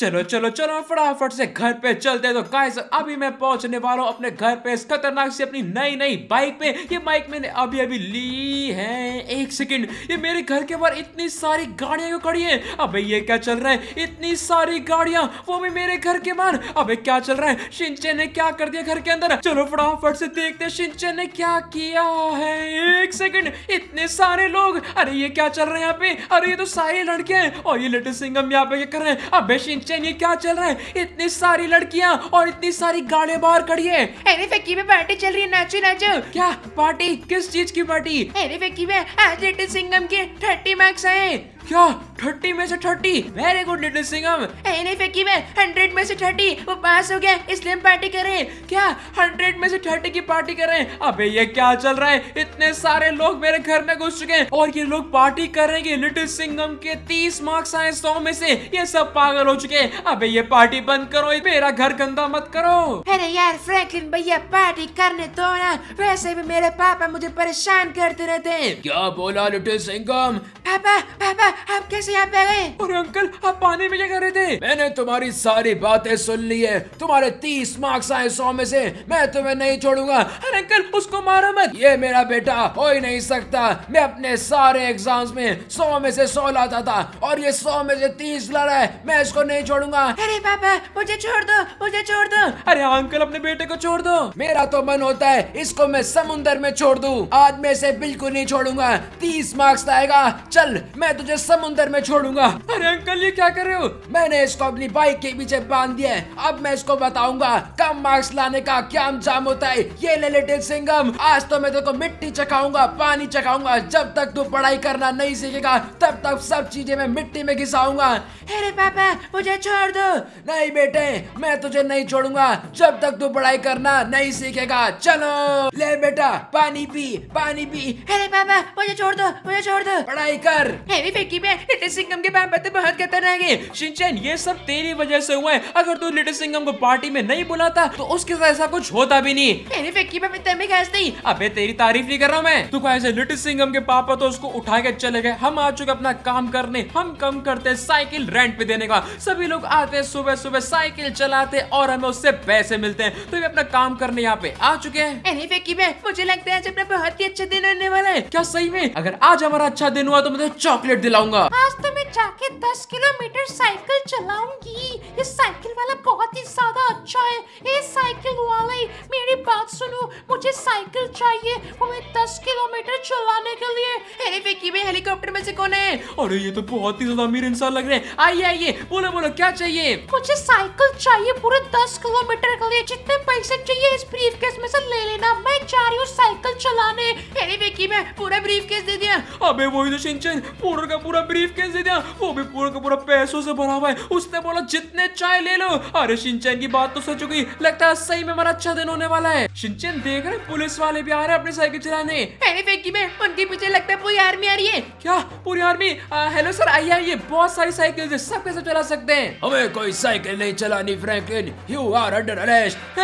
चलो चलो चलो फटाफट से घर पे चलते तो गाइस अभी मैं पहुंचने वाला हूँ अपने घर पे इस खतरनाक से अपनी नई नई बाइक पे ये बाइक मैंने अभी अभी ली है एक सेकंड ये मेरे घर के बाहर इतनी सारी गाड़ियां क्यों खड़ी है अबे ये क्या चल रहा है इतनी सारी गाड़ियां वो भी मेरे घर के बाहर अबे क्या चल रहा है सिंचे ने क्या कर दिया घर के अंदर चलो फटाफट से देखते सिंचे ने क्या किया है एक सेकेंड इतने सारे लोग अरे ये क्या चल रहे हैं यहाँ पे अरे ये तो सारी लड़के हैं और ये लिटिल सिंगम यहाँ पे क्या कर रहे हैं अबे शिंचे किचन ये क्या चल रहा है इतनी सारी लड़कियां और इतनी सारी गाड़ियां बाहर खड़ी है अरे फैक्की में पार्टी चल रही है नाचो नाचो क्या पार्टी किस चीज की पार्टी अरे फैक्की में आज लिटिल सिंगम के थर्टी मार्क्स आए क्या थर्टी में से thirty very good little Singham नहीं फेंकी मैं हंड्रेड में से थर्टी वो पास हो गया इसलिए हम पार्टी कर रहे हैं क्या हंड्रेड में से थर्टी की पार्टी कर रहे हैं अबे ये क्या चल रहा है इतने सारे लोग मेरे घर में घुस चुके हैं और ये लोग पार्टी कर रहे हैं लिटिल सिंगम के तीस मार्क्स आए सौ में से ये सब पागल हो चुके हैं अबे ये पार्टी बंद करो मेरा घर गंदा मत करो अरे यार फ्रैंकलिन भैया पार्टी करने तो ना वैसे भी मेरे पापा मुझे परेशान करते रहते हैं क्या बोला लिटिल सिंगम पापा पापा आप कैसे यहाँ पे गए और अंकल आप पानी में क्या कर रहे थे मैंने तुम्हारी सारी बातें सुन ली है तुम्हारे तीस मार्क्स आए सौ में से मैं तुम्हें नहीं छोड़ूंगा अरे अंकल उसको मारो मत ये मेरा बेटा हो ही नहीं सकता मैं अपने सारे एग्जाम में सौ में से सौ लाता था और ये सौ में से तीस ला रहा है मैं इसको नहीं छोड़ूंगा अरे पापा मुझे छोड़ दो मुझे छोड़ दो अरे हाँ, अंकल अपने बेटे को छोड़ दो मेरा तो मन होता है इसको मैं समुन्दर में छोड़ दू आज मैं इसे बिल्कुल नहीं छोड़ूंगा तीस मार्क्स तो आएगा चल मैं तुझे समुंदर में छोड़ूंगा अरे अंकल ये क्या कर रहे हो मैंने इसको अपनी बाइक के पीछे बांध दिया है अब मैं इसको बताऊंगा कम मार्क्स लाने का क्या अंजाम होता है ये ले लिटिल सिंगम आज तो मैं तेरे मिट्टी चखाऊंगा पानी चखाऊंगा जब तक तू पढ़ाई करना नहीं सीखेगा तब तक सब चीजें मैं मिट्टी में घिसाऊंगा अरे पापा मुझे छोड़ दो नहीं बेटे मैं तुझे नहीं छोड़ूंगा जब तक तू पढ़ाई करना नहीं सीखेगा चलो ले बेटा पानी पी पानी पी अरे पापा मुझे छोड़ दो मुझे छोड़ दो पढ़ाई कर पिकी बैन लिटिल सिंगम के बैन पत्ते तो बहुत खतरनाक है शिनचैन ये सब तेरी वजह से हुआ है अगर तू लिटिल सिंगम को पार्टी में नहीं बुलाता तो उसके साथ ऐसा कुछ होता भी नहीं अरे मैं तेरे में नहीं अबे तेरी तारीफ नहीं कर रहा हूँ मैं तू कैसे लिटिल सिंगम के पापा तो उसको उठा के चले गए हम आ चुके अपना काम करने हम कम करते साइकिल रेंट पे देने का सभी लोग आते सुबह सुबह साइकिल चलाते और हमें उससे पैसे मिलते हैं तो ये अपना काम करने यहाँ पे आ चुके हैं मुझे लगता है आज अपना बहुत ही अच्छा दिन होने वाला है क्या सही में अगर आज हमारा अच्छा दिन हुआ तो मुझे चॉकलेट दिला चलाऊंगा आज तो मैं जाके दस किलोमीटर साइकिल चलाऊंगी ये साइकिल वाला बहुत ही ज्यादा अच्छा है ये साइकिल वाले मेरी बात सुनो मुझे साइकिल चाहिए वो मैं दस किलोमीटर चलाने के लिए अरे विकी हेलीकॉप्टर में से कौन है अरे ये तो बहुत ही ज्यादा अमीर इंसान लग रहे हैं आइए आइए बोलो बोलो क्या चाहिए मुझे साइकिल चाहिए पूरे दस किलोमीटर के लिए जितने पैसे चाहिए इस ब्रीफ केस में से ले लेना मैं जा रही हूँ साइकिल चलाने की मैं पूरा ब्रीफ केस दे दिया अबे वही तो सिंचन पूरा का पूरा ब्रीफ केस दे दिया वो भी पूरा का पूरा पैसों से भरा हुआ है उसने बोला जितने चाय ले लो अरे सिंचन की बात तो सोचो गई लगता है सही में हमारा अच्छा दिन होने वाला है सिंचन देख रहे पुलिस वाले भी आ रहे हैं अपनी साइकिल चलाने की मैं उनके पीछे लगता है पूरी आर्मी आ रही है क्या पूरी आर्मी हेलो सर आइए आइए बहुत सारी साइकिल सब कैसे चला सकते हैं हमें कोई साइकिल नहीं चलानी Franklin you are under arrest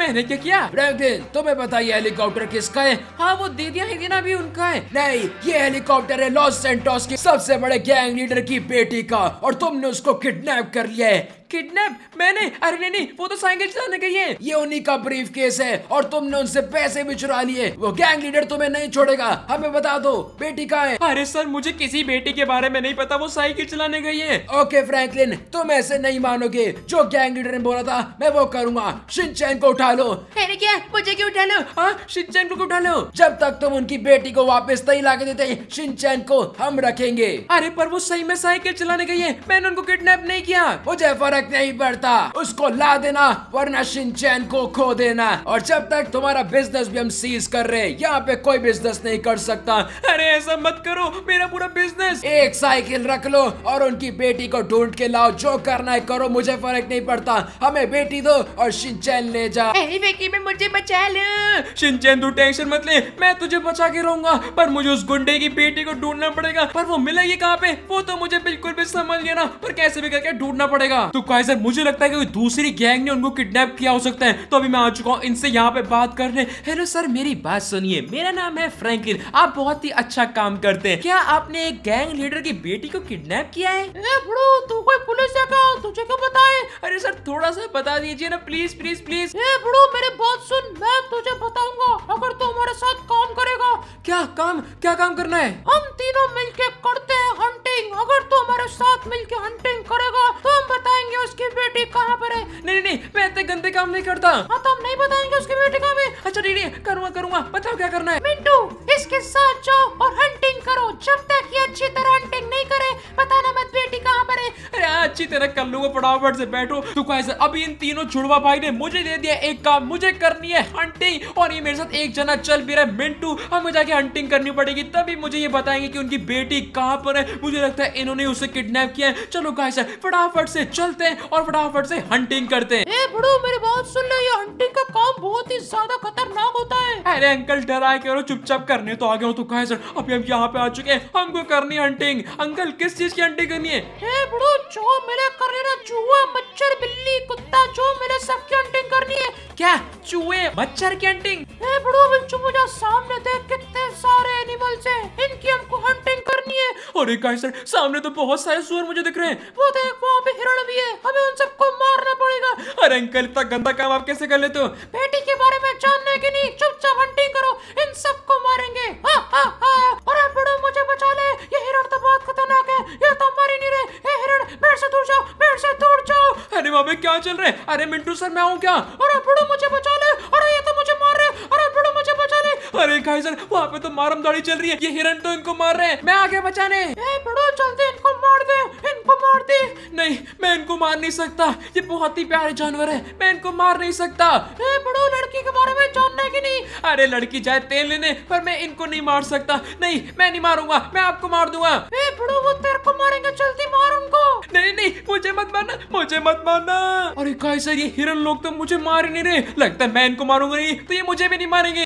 मैंने क्या किया फ्रैंकलिन तुम्हें ये हेलीकॉप्टर किसका है हाँ वो दे दिया है ना भी उनका है नहीं ये हेलीकॉप्टर है लॉस सेंटोस के सबसे बड़े गैंग लीडर की बेटी का और तुमने उसको किडनैप कर लिया है किडनैप मैंने अरे नहीं नहीं वो तो साइकिल चलाने गई है ये उन्हीं का ब्रीफ केस है और तुमने उनसे पैसे भी चुरा लिए वो गैंग लीडर तुम्हें नहीं छोड़ेगा हमें बता दो बेटी कहाँ है अरे सर मुझे किसी बेटी के बारे में नहीं पता वो साइकिल चलाने गई है ओके फ्रैंकलिन तुम ऐसे नहीं मानोगे जो गैंग लीडर ने बोला था मैं वो करूंगा शिनचैन को उठा लो अरे क्या मुझे क्यों उठा लो हाँ, शिनचैन को उठा लो जब तक तुम उनकी बेटी को वापस नहीं ला के देते शिनचैन को हम रखेंगे अरे पर वो सही में साइकिल चलाने गई है मैंने उनको किडनैप नहीं किया वो जयफर तक नहीं पड़ता उसको ला देना वरना शिनचैन को खो देना और जब तक तुम्हारा बिजनेस भी हम सीज कर रहे हैं यहाँ पे कोई बिजनेस नहीं कर सकता अरे ऐसा मत करो मेरा पूरा बिजनेस एक साइकिल रख लो और उनकी बेटी को ढूंढ के लाओ जो करना है करो मुझे फर्क नहीं पड़ता हमें बेटी दो और शिनचैन ले जा में मुझे बचा लो शिनचैन तू टेंशन मत ले मैं तुझे बचा के रहूंगा पर मुझे उस गुंडे की बेटी को ढूंढना पड़ेगा पर वो मिलेगी कहाँ पे वो तो मुझे बिल्कुल भी समझ गया ना पर कैसे भी करके ढूंढना पड़ेगा तू चुका है सर मुझे लगता है कि कोई दूसरी गैंग ने उनको किडनैप किया हो सकता है तो अभी मैं आ चुका हूँ इनसे यहाँ पे बात करने हेलो सर मेरी बात सुनिए मेरा नाम है फ्रैंकिन आप बहुत ही अच्छा काम करते हैं क्या आपने एक गैंग लीडर की बेटी को किडनैप किया है तू कोई पुलिस तुझे क्यों पता है अरे सर थोड़ा सा बता दीजिए ना प्लीज प्लीज प्लीज बड़ू मेरे बात सुन मैं तुझे बताऊंगा अगर तू हमारे साथ काम करेगा क्या काम क्या काम करना है हम तीनों मिल करते सिंह अगर तू हमारे साथ मिलकर हंटिंग करेगा तो हम बताएंगे उसकी बेटी कहाँ पर है नहीं नहीं मैं इतने गंदे काम नहीं करता हाँ तो हम नहीं बताएंगे उसकी बेटी कहाँ पे अच्छा नहीं नहीं करूँगा करूँगा बताओ क्या करना है मिंटू इसके साथ जाओ और हंटिंग करो जब तक ये अच्छी तरह हंटिंग नहीं करे बताना मत अच्छी तरह कर लूंगा फटाफट से बैठो तो अभी इन तीनों छुड़वा भाई ने मुझे दे दिया एक काम मुझे करनी है हंटिंग और ये मेरे साथ एक जना चल भी रहा है मिंटू हमें जाके हंटिंग करनी पड़ेगी तभी मुझे ये बताएंगे कि उनकी बेटी कहाँ पर है मुझे लगता है इन्होंने उसे किडनेप किया है चलो सर फटाफट से चलते हैं और फटाफट से हंटिंग करते हैं ए मेरी बात सुन लो ये हंटिंग का काम बहुत ही ज्यादा खतरनाक होता है अरे अंकल डरा के और चुपचाप करने तो आ गया तो कहा सर अभी हम यहाँ पे आ चुके हैं हमको करनी हंटिंग अंकल किस चीज की हंटिंग करनी है हे जो मेरे करने ना चूहा मच्छर बिल्ली कुत्ता जो मेरे सबकी हंटिंग करनी है क्या चूहे मच्छर की हंटिंग मुझे सामने देख कितने सारे एनिमल्स हैं इनकी हमको हंटिंग करनी है और एक सर सामने तो बहुत सारे सुअर मुझे दिख रहे हैं वो देख वहाँ पे हिरण भी है हमें उन सबको मारना पड़ेगा अरे अंकल इतना गंदा काम आप कैसे कर लेते हो बेटी के बारे में जानना है कि नहीं चुपचाप हंटिंग करो इन सबको मारेंगे हा, हा, हा। अरे बड़ो मुझे बचा ले ये हिरण तो बहुत खतरनाक है ये तो मर ही नहीं रहे ए हिरण मेरे से दूर जाओ मेरे से दूर जाओ अरे मामे क्या चल रहे अरे मिंटू सर मैं हूँ क्या अरे बड़ो मुझे बचा ले अरे ये तो मुझे मार रहे अरे बड़ो मुझे बचा ले अरे भाई सर वहाँ पे तो मारम दाड़ी चल रही है ये हिरण तो इनको मार रहे हैं मैं आगे बचाने ए बड़ो जल्दी इनको मार दे मार दे नहीं मैं इनको मार नहीं सकता ये बहुत ही प्यारे जानवर है मैं इनको मार नहीं सकता बड़ो लड़की के बारे में जानना कि नहीं अरे लड़की जाए तेल लेने पर मैं इनको नहीं मार सकता नहीं मैं नहीं मारूंगा मैं आपको मार दूंगा बड़ो वो तेरे को मारेंगे जल्दी मार उनको नहीं नहीं मुझे मत मारना मुझे मत मारना अरे कैसे सर ये हिरन लोग तो मुझे मार ही नहीं रहे लगता है मैं इनको मारूंगा नहीं तो ये मुझे भी नहीं मारेंगे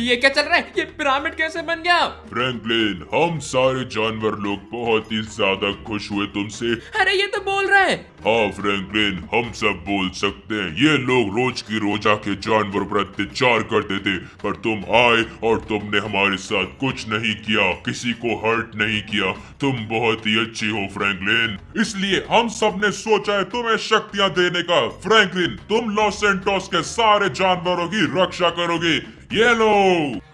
ये क्या चल रहा है ये पिरामिड कैसे बन गया फ्रैंकलिन हम सारे जानवर लोग बहुत ही ज्यादा खुश हुए तुमसे अरे ये तो बोल रहा है हाँ फ्रैंकलिन हम सब बोल सकते हैं ये लोग रोज की रोज आके जानवर पर अत्याचार करते थे पर तुम आए और तुमने हमारे साथ कुछ नहीं किया किसी को हर्ट नहीं किया तुम बहुत ही अच्छी हो फ्रैंकलिन इसलिए हम सब ने सोचा है तुम्हें शक्तियाँ देने का फ्रैंकलिन तुम लॉस एंटोस के सारे जानवरों की रक्षा करोगे येलो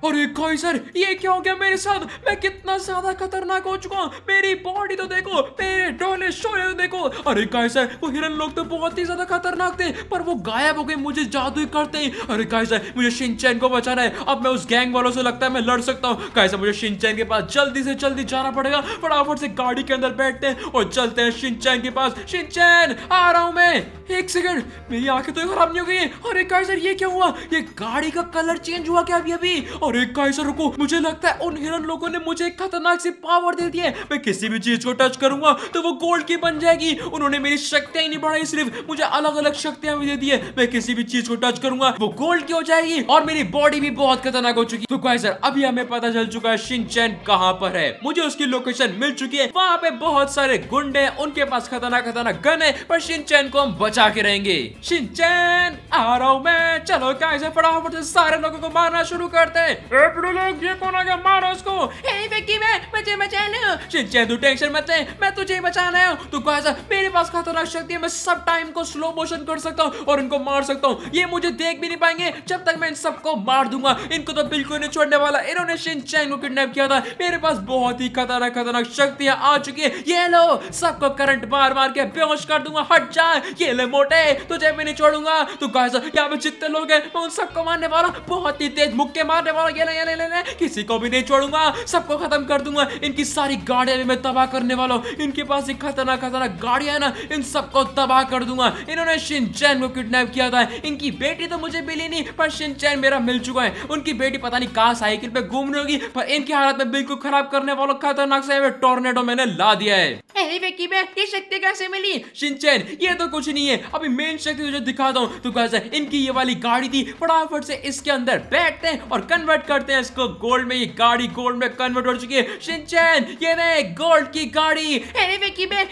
अरे काइसर ये क्या हो गया मेरे साथ मैं कितना ज्यादा खतरनाक हो चुका हूँ मेरी बॉडी तो देखो मेरे डोले शोले तो देखो अरे काइसर वो हिरन लोग तो बहुत ही ज्यादा खतरनाक थे पर वो गायब हो गए मुझे जादू करते हैं अरे काइसर मुझे शिनचैन को बचाना है अब मैं उस गैंग वालों से लगता है मैं लड़ सकता हूँ काइसर मुझे शिनचैन के पास जल्दी से जल्दी जाना पड़ेगा फटाफट से गाड़ी के अंदर बैठते हैं और चलते हैं शिनचैन के पास शिनचैन आ रहा हूँ मैं एक सेकंड मेरी आंखें तो खराब नहीं हो गई है अरे काइसर ये क्या हुआ ये गाड़ी का कलर चेंज चेंज हुआ क्या अभी अभी अरे कैसे रुको मुझे लगता है उन हिरन लोगों ने मुझे एक खतरनाक सी पावर दे दी है मैं किसी भी चीज को टच करूंगा तो वो गोल्ड की बन जाएगी उन्होंने मेरी शक्तियां ही नहीं बढ़ाई सिर्फ मुझे अलग अलग शक्तियां भी दे दी है मैं किसी भी चीज को टच करूंगा वो गोल्ड की हो जाएगी और मेरी बॉडी भी बहुत खतरनाक हो चुकी तो काइसर अभी हमें पता चल चुका है शिनचैन कहाँ पर है मुझे उसकी लोकेशन मिल चुकी है वहाँ पे बहुत सारे गुंडे उनके पास खतरनाक खतरनाक गन है पर शिनचैन को हम बचा के रहेंगे शिनचैन आ रहा हूँ मैं चलो काइसर फटाफट सारे लोगों को मारना शुरू करते हैं ए लोग ये कौन आ गया मारो उसको हे विक्की मैं मुझे बचा लो शिनचैन तू टेंशन मत ले मैं तुझे बचाने आया हूं तू कैसा मेरे पास खतरनाक शक्ति है मैं सब टाइम को स्लो मोशन कर सकता हूं और इनको मार सकता हूं ये मुझे देख भी नहीं पाएंगे जब तक मैं इन सबको मार दूंगा इनको तो बिल्कुल नहीं छोड़ने वाला इन्होंने शिनचैन को किडनैप किया था मेरे पास बहुत ही खतरनाक खतरनाक शक्तियां आ चुकी है ये लो सबको करंट मार मार के बेहोश कर दूंगा हट जा ये ले मोटे तुझे मैं नहीं छोड़ूंगा तू कैसा यहाँ पे जितने लोग हैं मैं उन सबको मारने वाला बहुत ही इतनी तेज मुक्के मारने वाला ये ले ले ले ले। किसी को भी नहीं छोड़ूंगा सबको खत्म कर दूंगा इनकी सारी गाड़ियां मैं तबाह करने वाला हूँ इनके पास एक खतरनाक खतरनाक गाड़ियां है ना इन सबको तबाह कर दूंगा इन्होंने शिनचैन को किडनैप किया था इनकी बेटी तो मुझे मिली नहीं पर शिनचैन मेरा मिल चुका है उनकी बेटी पता नहीं कहाँ साइकिल पे घूम रही होगी पर इनकी हालत में बिल्कुल खराब करने वालों खतरनाक से टोर्नेडो मैंने ला दिया है शक्ति कैसे मिली शिनचैन ये तो कुछ नहीं है अभी मेन शक्ति तुझे दिखाता हूँ तो कैसे इनकी ये वाली गाड़ी थी फटाफट से इसके अंदर बैठते हैं और कन्वर्ट करते हैं इसको गोल्ड में ये गाड़ी गोल्ड में कन्वर्ट हो चुकी है शिनचैन ये गोल्ड की गाड़ी अरे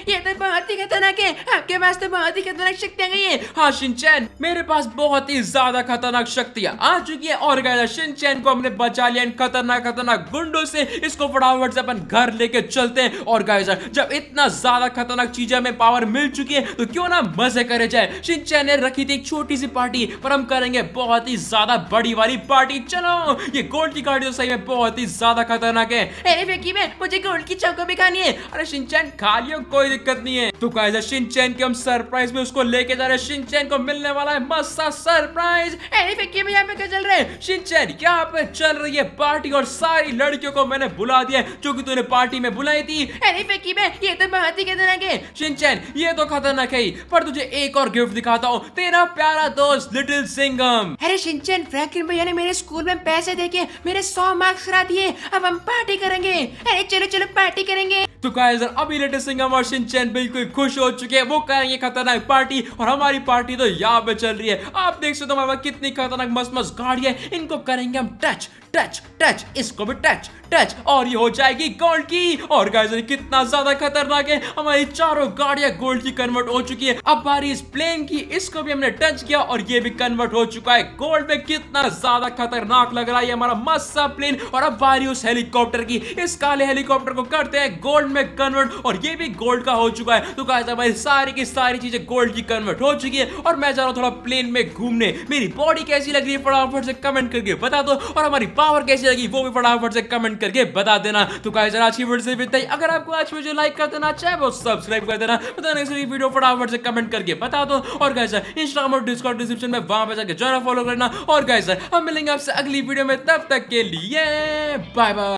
ये तो बहुत ही खतरनाक है आपके पास तो बहुत ही खतरनाक शक्तियाँ गई है हाँ शिनचैन मेरे पास बहुत ही ज्यादा खतरनाक शक्तियाँ आ चुकी है और शिनचैन को हमने बचा लिया इन खतरनाक खतरनाक गुंडो से इसको फटाफट से अपन घर लेके चलते हैं और गाय जब इतना इतना ज्यादा खतरनाक चीज हमें पावर मिल चुकी है तो क्यों ना मजे करे जाए शिनचैन ने रखी थी एक छोटी सी पार्टी पर हम करेंगे बहुत ही ज्यादा बड़ी वाली पार्टी चलो ये गोल्ड की गाड़ी सही में बहुत ही ज्यादा खतरनाक है में मुझे गोल्ड की चौको भी खानी है अरे शिनचैन खा लियो कोई दिक्कत नहीं है तो कहा शिनचैन के हम सरप्राइज में उसको लेके जा रहे शिनचैन को मिलने वाला है मस्त सरप्राइज में यहाँ पे क्या चल रहे है शिनचैन यहाँ पे चल रही है पार्टी और सारी लड़कियों को मैंने बुला दिया क्योंकि तूने पार्टी में बुलाई थी अरे वेकी में ये तो साथ में हाथी कहते रहेंगे शिनचैन ये तो खतरनाक है पर तुझे एक और गिफ्ट दिखाता हूँ तेरा प्यारा दोस्त लिटिल सिंगम अरे शिनचैन फ्रैंकलिन भैया ने मेरे स्कूल में पैसे देके मेरे सौ मार्क्स करा दिए अब हम पार्टी करेंगे अरे चलो चलो पार्टी करेंगे तो गाइजर अभी लेटेस्ट सिंगर मर्शन चैन बिल्कुल खुश हो चुके हैं वो कहेंगे खतरनाक पार्टी और हमारी पार्टी तो यहाँ पे चल रही है आप देख सकते हो हमारे कितनी खतरनाक मस्त मस्त गाड़ी है इनको करेंगे हम टच टच टच इसको भी टच टच और ये हो जाएगी गोल्ड की और गाइजर कितना ज्यादा खतरनाक है हमारी चारों गाड़ियां गोल्ड की कन्वर्ट हो चुकी है अब बारी इस प्लेन की इसको भी हमने टच किया और ये भी कन्वर्ट हो चुका है गोल्ड में कितना ज्यादा खतरनाक लग रहा है हमारा मस्त सा प्लेन और अब बारी उस हेलीकॉप्टर की इस काले हेलीकॉप्टर को करते हैं गोल्ड में कन्वर्ट और ये भी गोल्ड का हो चुका है तो गाइस हमारी सारी की सारी चीजें गोल्ड की कन्वर्ट हो चुकी है और मैं जा रहा हूँ थोड़ा प्लेन में घूमने मेरी बॉडी कैसी लग रही है फटाफट से कमेंट करके बता दो और हमारी पावर कैसी लगी वो भी फटाफट से कमेंट करके बता देना तो कहा आज की वीडियो से इतना अगर आपको आज वीडियो लाइक कर देना चाहे वो सब्सक्राइब कर देना वीडियो फटाफट से कमेंट करके बता दो और गाइस इंस्टाग्राम और डिस्कॉर्ड डिस्क्रिप्शन में वहां पर जाकर जो फॉलो करना और गाइस हम मिलेंगे आपसे अगली वीडियो में तब तक के लिए बाय बाय